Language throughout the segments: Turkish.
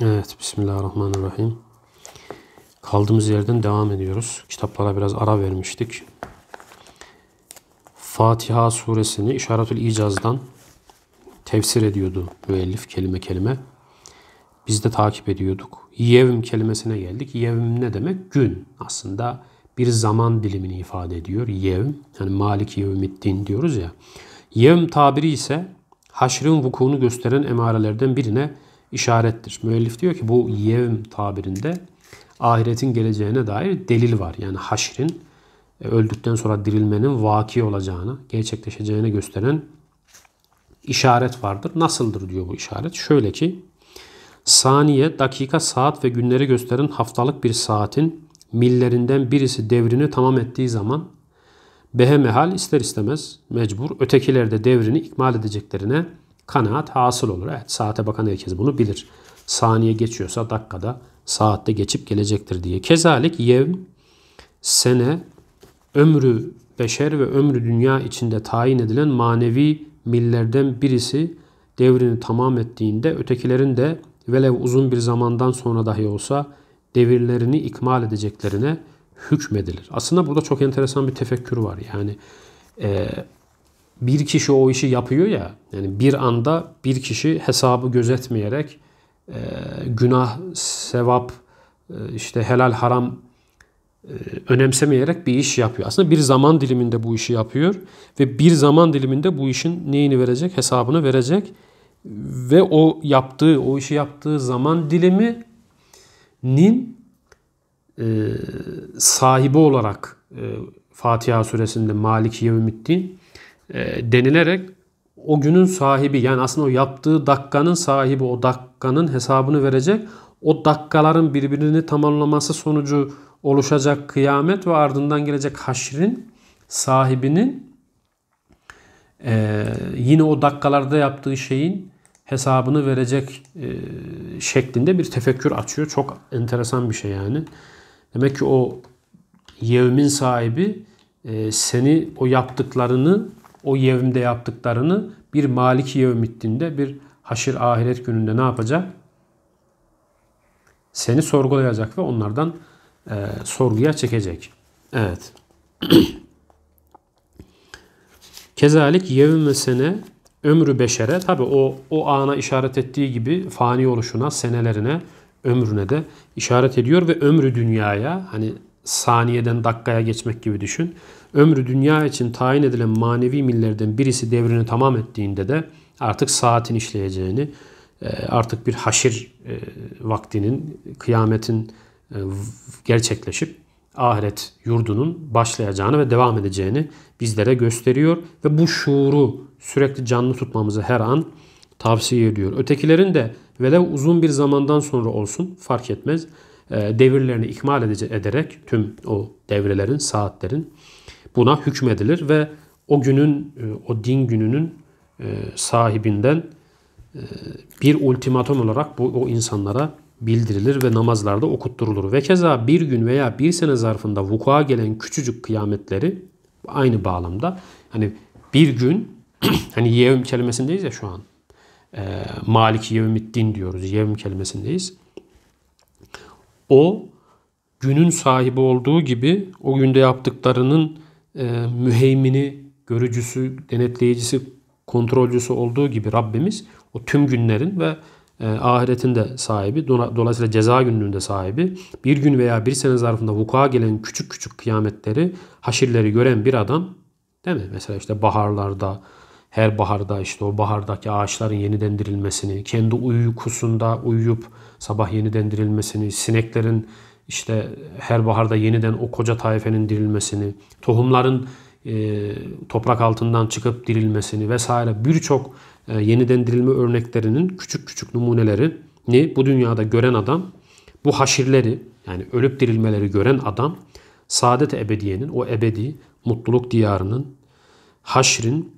Evet, Bismillahirrahmanirrahim. Kaldığımız yerden devam ediyoruz. Kitaplara biraz ara vermiştik. Fatiha suresini işaretül icazdan tefsir ediyordu müellif kelime kelime. Biz de takip ediyorduk. Yevm kelimesine geldik. Yevm ne demek? Gün. Aslında bir zaman dilimini ifade ediyor. Yevm. Yani Malik Yevmiddin diyoruz ya. Yevm tabiri ise haşrın vukuunu gösteren emarelerden birine işarettir. Müellif diyor ki bu yevm tabirinde ahiretin geleceğine dair delil var. Yani haşrin e, öldükten sonra dirilmenin vaki olacağını, gerçekleşeceğini gösteren işaret vardır. Nasıldır diyor bu işaret? Şöyle ki saniye, dakika, saat ve günleri gösteren haftalık bir saatin millerinden birisi devrini tamam ettiği zaman behemehal ister istemez mecbur ötekiler de devrini ikmal edeceklerine kanaat hasıl olur. Evet saate bakan herkes bunu bilir. Saniye geçiyorsa dakikada saatte geçip gelecektir diye. Kezalik yevm sene ömrü beşer ve ömrü dünya içinde tayin edilen manevi millerden birisi devrini tamam ettiğinde ötekilerin de velev uzun bir zamandan sonra dahi olsa devirlerini ikmal edeceklerine hükmedilir. Aslında burada çok enteresan bir tefekkür var. Yani e, bir kişi o işi yapıyor ya yani bir anda bir kişi hesabı gözetmeyerek e, günah, sevap, e, işte helal haram e, önemsemeyerek bir iş yapıyor. Aslında bir zaman diliminde bu işi yapıyor ve bir zaman diliminde bu işin neyini verecek, hesabını verecek ve o yaptığı, o işi yaptığı zaman dilimi nin e, sahibi olarak e, Fatiha suresinde Malik Yevmiddin e, denilerek o günün sahibi yani aslında o yaptığı dakikanın sahibi o dakikanın hesabını verecek. O dakikaların birbirini tamamlaması sonucu oluşacak kıyamet ve ardından gelecek haşrin sahibinin e, yine o dakikalarda yaptığı şeyin hesabını verecek e, şeklinde bir tefekkür açıyor. Çok enteresan bir şey yani. Demek ki o yevmin sahibi e, seni o yaptıklarını o yevimde yaptıklarını bir Maliki yevmiddinde bir haşir ahiret gününde ne yapacak? Seni sorgulayacak ve onlardan e, sorguya çekecek. Evet. Kezalik yevme sene ömrü beşere tabi o, o ana işaret ettiği gibi fani oluşuna, senelerine, ömrüne de işaret ediyor ve ömrü dünyaya hani saniyeden dakikaya geçmek gibi düşün ömrü dünya için tayin edilen manevi millerden birisi devrini tamam ettiğinde de artık saatin işleyeceğini, e, artık bir haşir e, vaktinin, kıyametin e, gerçekleşip ahiret yurdunun başlayacağını ve devam edeceğini bizlere gösteriyor ve bu şuuru sürekli canlı tutmamızı her an tavsiye ediyor. Ötekilerin de velev uzun bir zamandan sonra olsun fark etmez devirlerini ikmal edecek, ederek tüm o devrelerin, saatlerin buna hükmedilir ve o günün, e, o din gününün e, sahibinden e, bir ultimatum olarak bu o insanlara bildirilir ve namazlarda okutturulur. Ve keza bir gün veya bir sene zarfında vuku'a gelen küçücük kıyametleri aynı bağlamda hani bir gün hani yevm kelimesindeyiz ya şu an. E, Malik yevmiddin diyoruz. Yevm kelimesindeyiz. O günün sahibi olduğu gibi o günde yaptıklarının e, müheymini, görücüsü, denetleyicisi, kontrolcüsü olduğu gibi Rabbimiz o tüm günlerin ve e, ahiretin de sahibi, dolayısıyla ceza gününün sahibi, bir gün veya bir sene zarfında vuku'a gelen küçük küçük kıyametleri, haşirleri gören bir adam, değil mi? Mesela işte baharlarda, her baharda işte o bahardaki ağaçların yeniden dirilmesini, kendi uykusunda uyuyup sabah yeniden dirilmesini, sineklerin işte her baharda yeniden o koca taifenin dirilmesini, tohumların e, toprak altından çıkıp dirilmesini vesaire birçok e, yeniden dirilme örneklerinin küçük küçük numunelerini bu dünyada gören adam bu haşirleri yani ölüp dirilmeleri gören adam saadet ebediyenin o ebedi mutluluk diyarının haşrin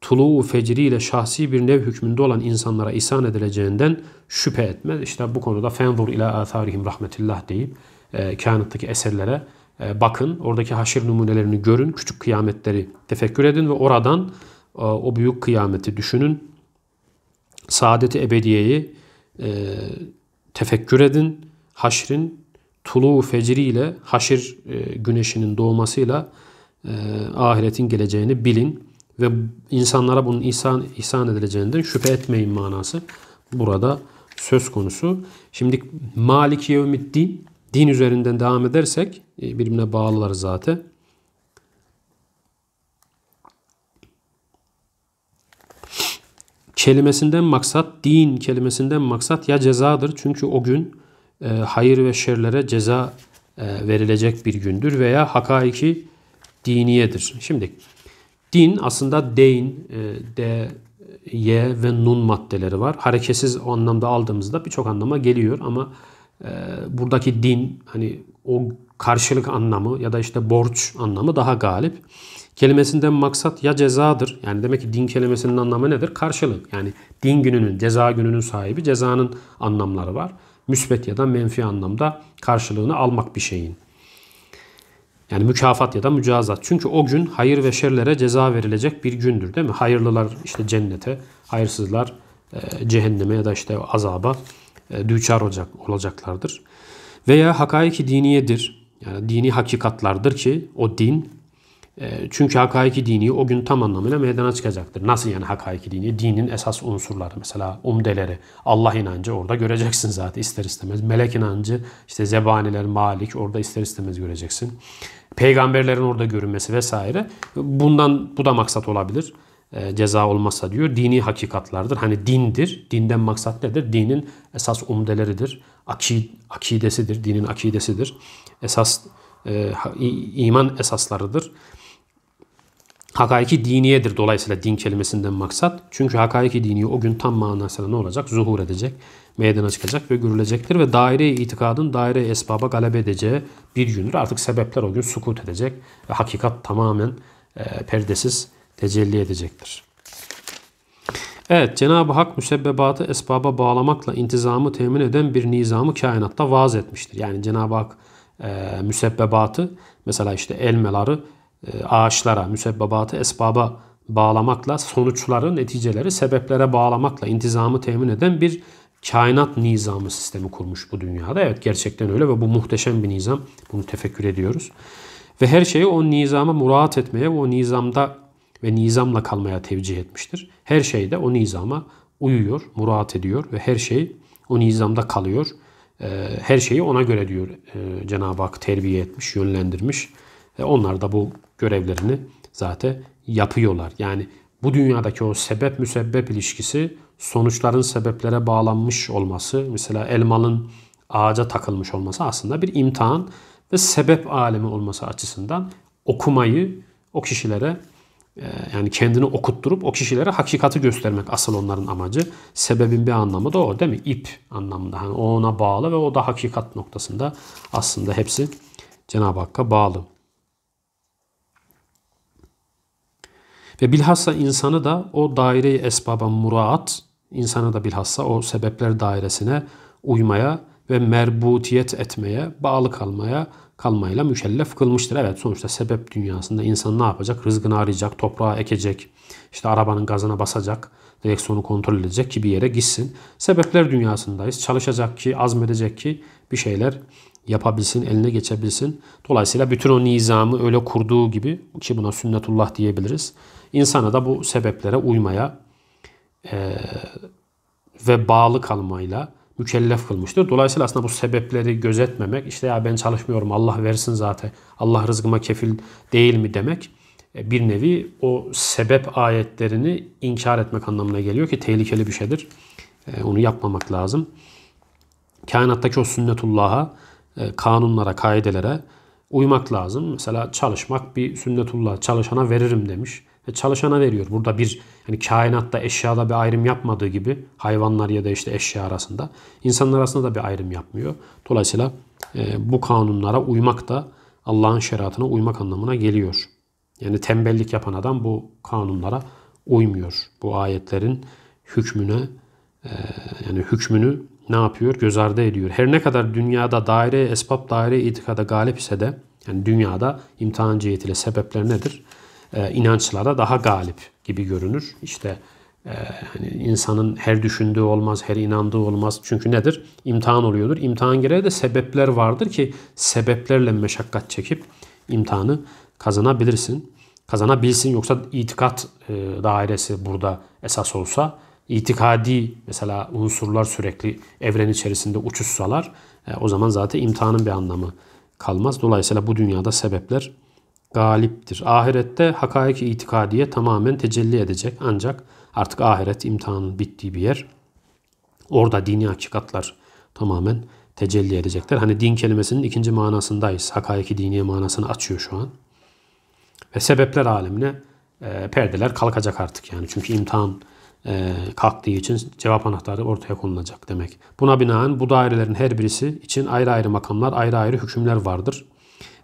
tuluğu fecriyle şahsi bir nev hükmünde olan insanlara ihsan edileceğinden şüphe etmez. İşte bu konuda fenzur ila atharihim rahmetillah deyip e, kainattaki eserlere e, bakın. Oradaki haşir numunelerini görün. Küçük kıyametleri tefekkür edin ve oradan e, o büyük kıyameti düşünün. Saadeti ebediyeyi e, tefekkür edin. Haşrin tuluğu fecriyle haşir e, güneşinin doğmasıyla e, ahiretin geleceğini bilin ve insanlara bunun ihsan, ihsan edileceğinden şüphe etmeyin manası burada söz konusu. Şimdi Maliki Yevmid Din, din üzerinden devam edersek e, birbirine bağlılar zaten. Kelimesinden maksat, din kelimesinden maksat ya cezadır. Çünkü o gün e, hayır ve şerlere ceza e, verilecek bir gündür veya hakaiki diniyedir. Şimdi Din aslında dein, e, d, y ve nun maddeleri var. Hareketsiz o anlamda aldığımızda birçok anlama geliyor ama e, buradaki din hani o karşılık anlamı ya da işte borç anlamı daha galip. Kelimesinden maksat ya cezadır. Yani demek ki din kelimesinin anlamı nedir? Karşılık. Yani din gününün, ceza gününün sahibi cezanın anlamları var. Müsbet ya da menfi anlamda karşılığını almak bir şeyin. Yani mükafat ya da mücazat. Çünkü o gün hayır ve şerlere ceza verilecek bir gündür değil mi? Hayırlılar işte cennete, hayırsızlar e, cehenneme ya da işte azaba e, düçar olacak, olacaklardır. Veya hakaiki diniyedir. Yani dini hakikatlardır ki o din e, çünkü hakaiki dini o gün tam anlamıyla meydana çıkacaktır. Nasıl yani hakaiki dini? Dinin esas unsurları mesela umdeleri, Allah inancı orada göreceksin zaten ister istemez. Melek inancı, işte zebaniler, malik orada ister istemez göreceksin peygamberlerin orada görünmesi vesaire. Bundan bu da maksat olabilir. E, ceza olmasa diyor. Dini hakikatlardır. Hani dindir. Dinden maksat nedir? Dinin esas umdeleridir. Akid, akidesidir. Dinin akidesidir. Esas e, iman esaslarıdır. Hakaiki diniyedir dolayısıyla din kelimesinden maksat. Çünkü hakaiki dini o gün tam manasıyla ne olacak? Zuhur edecek meydana çıkacak ve görülecektir ve daire-i itikadın daire esbaba galebe edeceği bir gündür. Artık sebepler o gün sukut edecek ve hakikat tamamen e, perdesiz tecelli edecektir. Evet Cenab-ı Hak müsebbebatı esbaba bağlamakla intizamı temin eden bir nizamı kainatta vaz etmiştir. Yani Cenab-ı Hak e, müsebbebatı mesela işte elmeları e, ağaçlara, müsebbebatı esbaba bağlamakla sonuçları, neticeleri sebeplere bağlamakla intizamı temin eden bir kainat nizamı sistemi kurmuş bu dünyada. Evet gerçekten öyle ve bu muhteşem bir nizam. Bunu tefekkür ediyoruz. Ve her şeyi o nizama murat etmeye o nizamda ve nizamla kalmaya tevcih etmiştir. Her şey de o nizama uyuyor, murat ediyor ve her şey o nizamda kalıyor. Ee, her şeyi ona göre diyor e, Cenab-ı Hak terbiye etmiş, yönlendirmiş. Onlar da bu görevlerini zaten yapıyorlar. Yani bu dünyadaki o sebep müsebbep ilişkisi sonuçların sebeplere bağlanmış olması mesela elmanın ağaca takılmış olması aslında bir imtihan ve sebep alemi olması açısından okumayı o kişilere e, yani kendini okutturup o kişilere hakikati göstermek asıl onların amacı. Sebebin bir anlamı da o değil mi? İp anlamında. Hani ona bağlı ve o da hakikat noktasında aslında hepsi Cenab-ı Hakk'a bağlı. Ve bilhassa insanı da o daire-i esbaba muraat, insanı da bilhassa o sebepler dairesine uymaya ve merbutiyet etmeye, bağlı kalmaya, kalmayla mükellef kılmıştır. Evet sonuçta sebep dünyasında insan ne yapacak? Rızgını arayacak, toprağa ekecek, işte arabanın gazına basacak, direksiyonu kontrol edecek ki bir yere gitsin. Sebepler dünyasındayız. Çalışacak ki, azmedecek ki bir şeyler yapabilsin, eline geçebilsin. Dolayısıyla bütün o nizamı öyle kurduğu gibi ki buna sünnetullah diyebiliriz. İnsana da bu sebeplere uymaya e, ve bağlı kalmayla mükellef kılmıştır. Dolayısıyla aslında bu sebepleri gözetmemek, işte ya ben çalışmıyorum Allah versin zaten, Allah rızkıma kefil değil mi demek e, bir nevi o sebep ayetlerini inkar etmek anlamına geliyor ki tehlikeli bir şeydir. E, onu yapmamak lazım. Kainattaki o sünnetullah'a e, kanunlara, kaidelere uymak lazım. Mesela çalışmak bir sünnetullah. Çalışana veririm demiş. E çalışana veriyor. Burada bir yani kainatta eşyada bir ayrım yapmadığı gibi hayvanlar ya da işte eşya arasında insanlar arasında da bir ayrım yapmıyor. Dolayısıyla e, bu kanunlara uymak da Allah'ın şeriatına uymak anlamına geliyor. Yani tembellik yapan adam bu kanunlara uymuyor. Bu ayetlerin hükmüne e, yani hükmünü ne yapıyor? Göz ardı ediyor. Her ne kadar dünyada daire, esbab daire itikada galip ise de yani dünyada imtihan cihetiyle sebepler nedir? Ee, inançlara daha galip gibi görünür. İşte e, hani insanın her düşündüğü olmaz, her inandığı olmaz. Çünkü nedir? İmtihan oluyordur. İmtihan gereği de sebepler vardır ki sebeplerle meşakkat çekip imtihanı kazanabilirsin. Kazanabilsin yoksa itikat e, dairesi burada esas olsa itikadi mesela unsurlar sürekli evren içerisinde uçuşsalar e, o zaman zaten imtihanın bir anlamı kalmaz. Dolayısıyla bu dünyada sebepler galiptir. Ahirette hakaik itikadiye tamamen tecelli edecek ancak artık ahiret imtihanın bittiği bir yer. Orada dini hakikatlar tamamen tecelli edecekler. Hani din kelimesinin ikinci manasındayız. Hakaiki diniye manasını açıyor şu an. Ve sebepler alemine e, perdeler kalkacak artık yani. Çünkü imtihan e, kalktığı için cevap anahtarı ortaya konulacak demek. Buna binaen bu dairelerin her birisi için ayrı ayrı makamlar, ayrı ayrı hükümler vardır.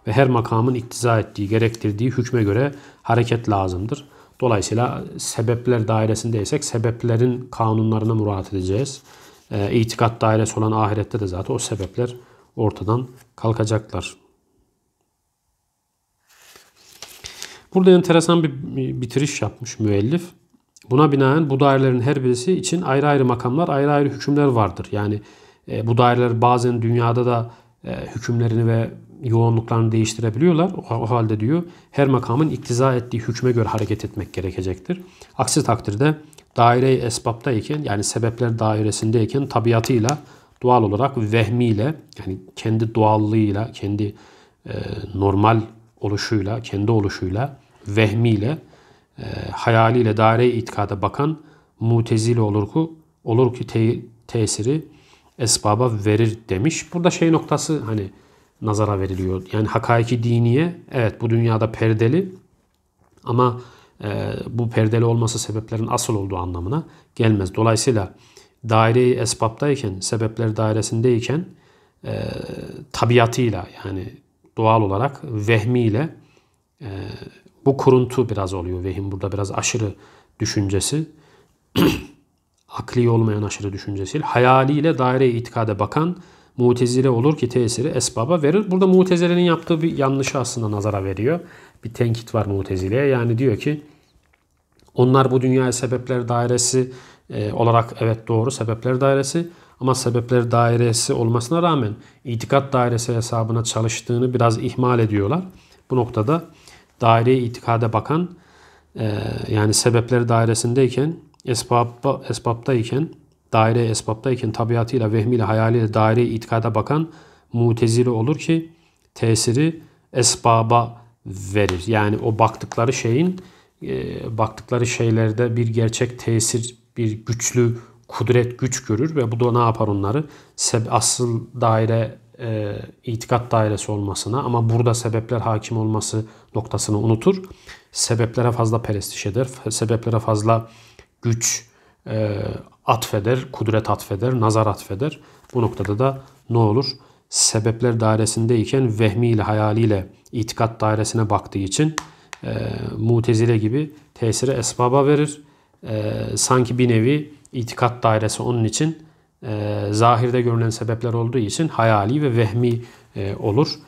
Ve her makamın iktiza ettiği, gerektirdiği hükme göre hareket lazımdır. Dolayısıyla sebepler dairesindeysek sebeplerin kanunlarına murat edeceğiz. İtikat e, itikat dairesi olan ahirette de zaten o sebepler ortadan kalkacaklar. Burada enteresan bir bitiriş yapmış müellif. Buna binaen bu dairelerin her birisi için ayrı ayrı makamlar, ayrı ayrı hükümler vardır. Yani e, bu daireler bazen dünyada da e, hükümlerini ve yoğunluklarını değiştirebiliyorlar. O, o halde diyor her makamın iktiza ettiği hükme göre hareket etmek gerekecektir. Aksi takdirde daire-i esbaptayken yani sebepler dairesindeyken tabiatıyla doğal olarak vehmiyle yani kendi doğallığıyla, kendi e, normal oluşuyla, kendi oluşuyla, vehmiyle e, hayaliyle daire itikada bakan mutezili olur ki, olur ki te, tesiri esbaba verir demiş. Burada şey noktası hani nazara veriliyor. Yani hakaiki diniye evet bu dünyada perdeli ama e, bu perdeli olması sebeplerin asıl olduğu anlamına gelmez. Dolayısıyla daireyi esbaptayken, sebepler dairesindeyken e, tabiatıyla yani doğal olarak vehmiyle e, bu kuruntu biraz oluyor vehim burada biraz aşırı düşüncesi. akli olmayan aşırı düşüncesiyle hayaliyle daire itikade bakan mutezile olur ki tesiri esbaba verir. Burada mutezilenin yaptığı bir yanlışı aslında nazara veriyor. Bir tenkit var mutezileye. Yani diyor ki onlar bu dünyaya sebepler dairesi e, olarak evet doğru sebepler dairesi ama sebepler dairesi olmasına rağmen itikat dairesi hesabına çalıştığını biraz ihmal ediyorlar. Bu noktada daire itikade bakan e, yani sebepleri dairesindeyken esbabba, esbaptayken daire esbaptayken tabiatıyla vehmiyle hayaliyle daire itikada bakan mutezili olur ki tesiri esbaba verir. Yani o baktıkları şeyin e, baktıkları şeylerde bir gerçek tesir, bir güçlü kudret, güç görür ve bu da ne yapar onları? Seb asıl daire e, itikat dairesi olmasına ama burada sebepler hakim olması noktasını unutur. Sebeplere fazla perestiş eder. Sebeplere fazla güç e, atfeder, kudret atfeder, nazar atfeder. Bu noktada da ne olur? Sebepler dairesindeyken vehmiyle, hayaliyle itikat dairesine baktığı için e, mutezile gibi tesiri esbaba verir. E, sanki bir nevi itikat dairesi onun için e, zahirde görünen sebepler olduğu için hayali ve vehmi e, olur. E,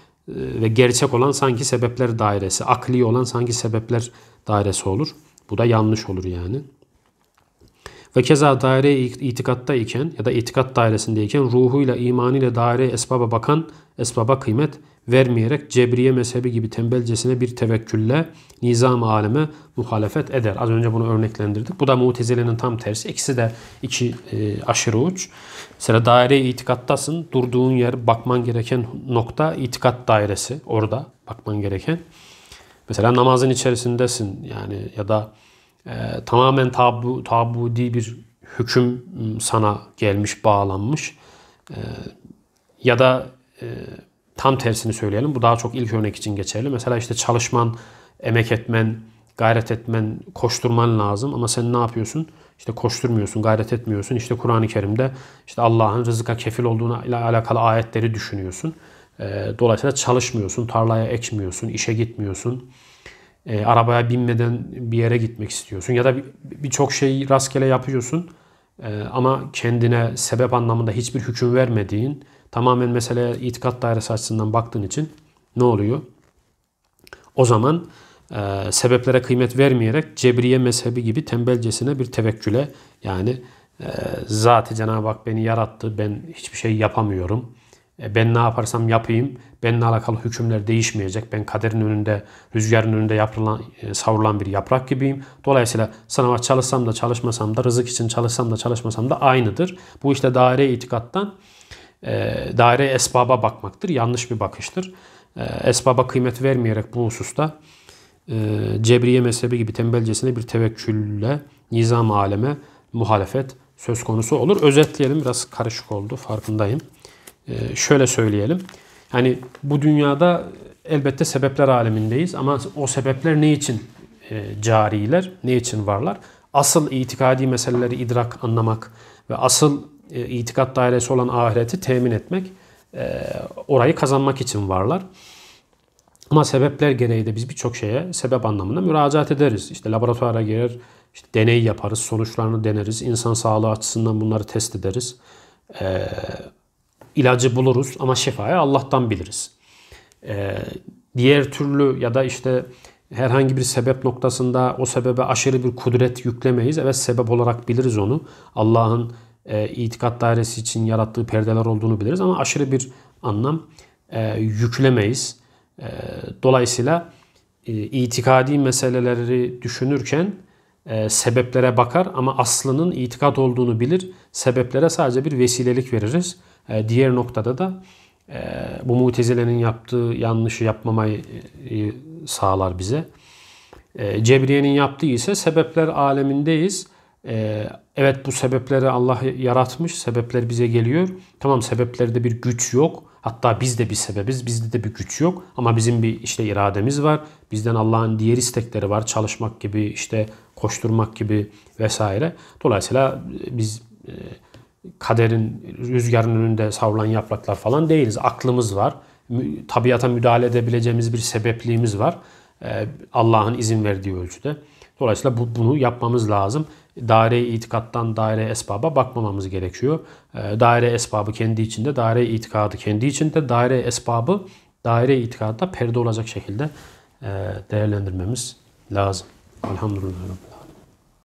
ve gerçek olan sanki sebepler dairesi, akli olan sanki sebepler dairesi olur. Bu da yanlış olur yani. Ve keza daire itikatta iken ya da itikat dairesindeyken ruhuyla, imanıyla daire esbaba bakan esbaba kıymet vermeyerek cebriye mezhebi gibi tembelcesine bir tevekkülle nizam aleme muhalefet eder. Az önce bunu örneklendirdik. Bu da mutezilenin tam tersi. İkisi de iki e, aşırı uç. Mesela daire itikattasın. Durduğun yer bakman gereken nokta itikat dairesi. Orada bakman gereken. Mesela namazın içerisindesin yani ya da e, tamamen tabu, tabudi bir hüküm ıı, sana gelmiş, bağlanmış. E, ya da e, tam tersini söyleyelim. Bu daha çok ilk örnek için geçerli. Mesela işte çalışman, emek etmen, gayret etmen, koşturman lazım ama sen ne yapıyorsun? İşte koşturmuyorsun, gayret etmiyorsun. İşte Kur'an-ı Kerim'de işte Allah'ın rızıka kefil olduğuna ile alakalı ayetleri düşünüyorsun. Ee, dolayısıyla çalışmıyorsun, tarlaya ekmiyorsun, işe gitmiyorsun. E, arabaya binmeden bir yere gitmek istiyorsun ya da birçok bir şeyi rastgele yapıyorsun e, ama kendine sebep anlamında hiçbir hüküm vermediğin tamamen mesele itikat dairesi açısından baktığın için ne oluyor? O zaman e, sebeplere kıymet vermeyerek cebriye mezhebi gibi tembelcesine bir tevekküle yani e, zaten Cenab-ı Hak beni yarattı ben hiçbir şey yapamıyorum. E, ben ne yaparsam yapayım Benimle alakalı hükümler değişmeyecek. Ben kaderin önünde, rüzgarın önünde yapılan, e, savrulan bir yaprak gibiyim. Dolayısıyla sınava çalışsam da çalışmasam da, rızık için çalışsam da çalışmasam da aynıdır. Bu işte daire itikattan e, daire esbaba bakmaktır. Yanlış bir bakıştır. E, esbaba kıymet vermeyerek bu hususta Cebriye mezhebi gibi tembelcesine bir tevekkülle nizam aleme muhalefet söz konusu olur. Özetleyelim biraz karışık oldu farkındayım. Şöyle söyleyelim. Yani bu dünyada elbette sebepler alemindeyiz ama o sebepler ne için e, cariler, ne için varlar? Asıl itikadi meseleleri idrak, anlamak ve asıl e, itikat dairesi olan ahireti temin etmek, e, orayı kazanmak için varlar. Ama sebepler gereği de biz birçok şeye sebep anlamında müracaat ederiz. İşte laboratuvara girer, işte deney yaparız, sonuçlarını deneriz, insan sağlığı açısından bunları test ederiz. Ee, ilacı buluruz ama şifaya Allah'tan biliriz. Ee, diğer türlü ya da işte herhangi bir sebep noktasında o sebebe aşırı bir kudret yüklemeyiz. Evet sebep olarak biliriz onu. Allah'ın e, itikat dairesi için yarattığı perdeler olduğunu biliriz ama aşırı bir anlam e, yüklemeyiz. E, dolayısıyla e, itikadi meseleleri düşünürken e, sebeplere bakar ama aslının itikat olduğunu bilir. Sebeplere sadece bir vesilelik veririz. E, diğer noktada da e, bu mutezilenin yaptığı yanlışı yapmamayı e, sağlar bize. Cebriye'nin yaptığı ise sebepler alemindeyiz. Evet bu sebepleri Allah yaratmış. Sebepler bize geliyor. Tamam sebeplerde bir güç yok. Hatta biz de bir sebebiz. Bizde de bir güç yok. Ama bizim bir işte irademiz var. Bizden Allah'ın diğer istekleri var. Çalışmak gibi işte koşturmak gibi vesaire. Dolayısıyla biz kaderin, rüzgarın önünde savrulan yapraklar falan değiliz. Aklımız var. Tabiata müdahale edebileceğimiz bir sebepliğimiz var. Ee, Allah'ın izin verdiği ölçüde. Dolayısıyla bu, bunu yapmamız lazım. daire itikattan daire esbaba bakmamamız gerekiyor. Ee, daire esbabı kendi içinde, daire itikadı kendi içinde, daire esbabı daire itikatta perde olacak şekilde e, değerlendirmemiz lazım. Elhamdülillah.